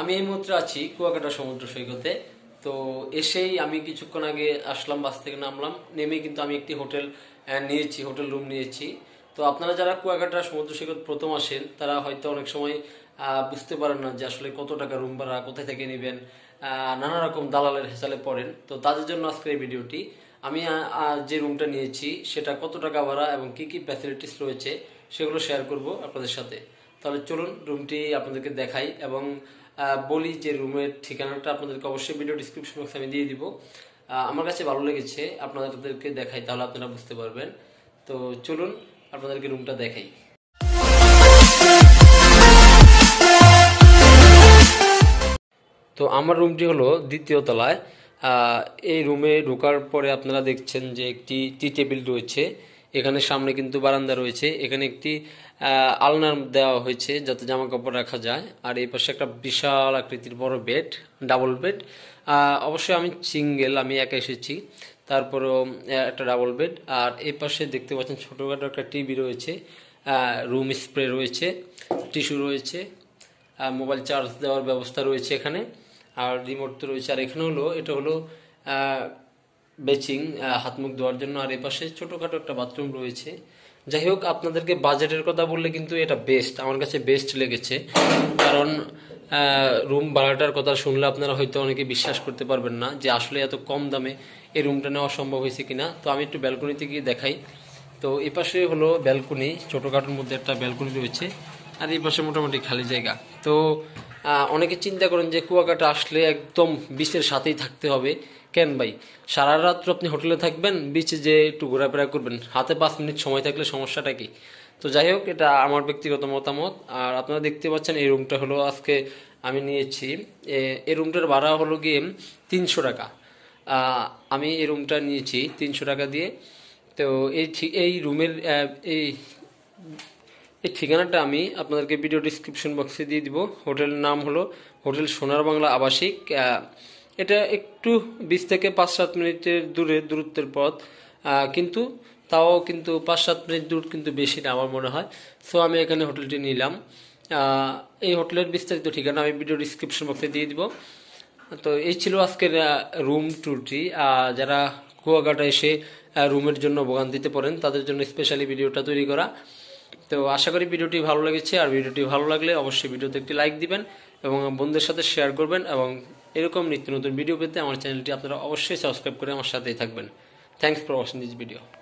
আমি এই মুহূর্তে আছি কুয়াকাটা সমুদ্র সৈকতে তো এসেই আমি কিছুক্ষণ আগে আসলাম বাস থেকে নামলাম নেমে কিন্তু আমি একটি হোটেল নিয়েছি হোটেল রুম নিয়েছি তো আপনারা যারা কুয়াকাটা সমুদ্র সৈকত প্রথম আসেন তারা হয়তো অনেক সময় বুঝতে পারেন না যে আসলে কত টাকা রুম ভাড়া কোথায় থেকে নেবেন নানা রকম দালালের হেসালে পড়েন তো তাদের জন্য আজকের এই ভিডিওটি আমি যে রুমটা নিয়েছি সেটা কত টাকা ভাড়া এবং কি কি ফ্যাসিলিটিস রয়েছে সেগুলো শেয়ার করব আপনাদের সাথে তাহলে চলুন রুমটি আপনাদেরকে দেখাই এবং বলি যে রুমের ঠিকানাটা আপনাদেরকে অবশ্যই ভিডিও ডিসক্রিপশন বক্সে আমি দিয়ে দিব আমার কাছে ভালো লেগেছে আপনাদেরকে দেখাই তাহলে আপনারা বুঝতে পারবেন তো চলুন আপনাদেরকে রুমটা দেখাই তো আমার রুমটি হলো দ্বিতীয় তলায় এই রুমে ঢোকার পরে আপনারা দেখছেন যে একটি টি টেবিল রয়েছে এখানে সামনে কিন্তু বারান্দা রয়েছে এখানে একটি আলনার দেওয়া হয়েছে যাতে জামা কাপড় রাখা যায় আর এই পাশে একটা বিশাল আকৃতির বড় বেড ডাবল বেড অবশ্যই আমি সিঙ্গেল আমি একা এসেছি তারপরও একটা ডাবল বেড আর এই পাশে দেখতে পাচ্ছেন ছোটোখাটো একটা টিভি রয়েছে রুম স্প্রে রয়েছে টিস্যু রয়েছে মোবাইল চার্জ দেওয়ার ব্যবস্থা রয়েছে এখানে আর রিমোট তো রয়েছে আর এখানে হলো এটা হলো বেচিং হাত মুখ ধোয়ার জন্য আর এপাশে ছোটোখাটো একটা বাথরুম রয়েছে যাই হোক আপনাদেরকে বাজেটের কথা বললে কিন্তু এটা বেস্ট আমার কাছে বেস্ট লেগেছে কারণ রুম ভাড়াটার কথা শুনলে আপনারা হয়তো অনেকে বিশ্বাস করতে পারবেন না যে আসলে এত কম দামে এই রুমটা নেওয়া সম্ভব হয়েছে কিনা তো আমি একটু ব্যালকনিতে গিয়ে দেখাই তো এপাশে হলো ব্যালকনি ছোটোখাটোর মধ্যে একটা ব্যালকনি রয়েছে আর এ পাশে মোটামুটি খালি জায়গা তো অনেকে চিন্তা করেন যে কুয়াকাটা আসলে একদম বিচের সাথেই থাকতে হবে কেন ভাই সারা রাত্র আপনি হোটেলে থাকবেন বিচে যে একটু ঘোরাফেরা করবেন হাতে পাঁচ মিনিট সময় থাকলে সমস্যাটা কি তো যাই হোক এটা আমার ব্যক্তিগত মতামত আর আপনারা দেখতে পাচ্ছেন এই রুমটা হলো আজকে আমি নিয়েছি এই রুমটার ভাড়া হলো গিয়ে তিনশো টাকা আমি এই রুমটা নিয়েছি তিনশো টাকা দিয়ে তো এই ঠিক এই রুমের এই এই ঠিকানাটা আমি আপনাদেরকে ভিডিও ডিসক্রিপশন বক্সে দিয়ে দিব হোটেলের নাম হলো হোটেল সোনার বাংলা আবাসিক এটা একটু বিশ থেকে পাঁচ সাত মিনিটের দূরে দূরত্বের পথ কিন্তু তাও কিন্তু পাঁচ সাত মিনিট দূর কিন্তু বেশি না আমার মনে হয় সো আমি এখানে হোটেলটি নিলাম এই হোটেলের বিস্তারিত ঠিকানা আমি ভিডিও ডিসক্রিপশন বক্সে দিয়ে দিব তো এই ছিল আজকের রুম ট্যুরটি যারা কুয়াঘাটা এসে রুমের জন্য ভোগান দিতে পারেন তাদের জন্য স্পেশালি ভিডিওটা তৈরি করা তো আশা করি ভিডিওটি ভালো লেগেছে আর ভিডিওটি ভালো লাগলে অবশ্যই ভিডিওতে একটি লাইক দিবেন এবং বন্ধুদের সাথে শেয়ার করবেন এবং এরকম নিত্য নতুন ভিডিও পেতে আমার চ্যানেলটি আপনারা অবশ্যই সাবস্ক্রাইব করে আমার সাথেই থাকবেন thanks for watching this video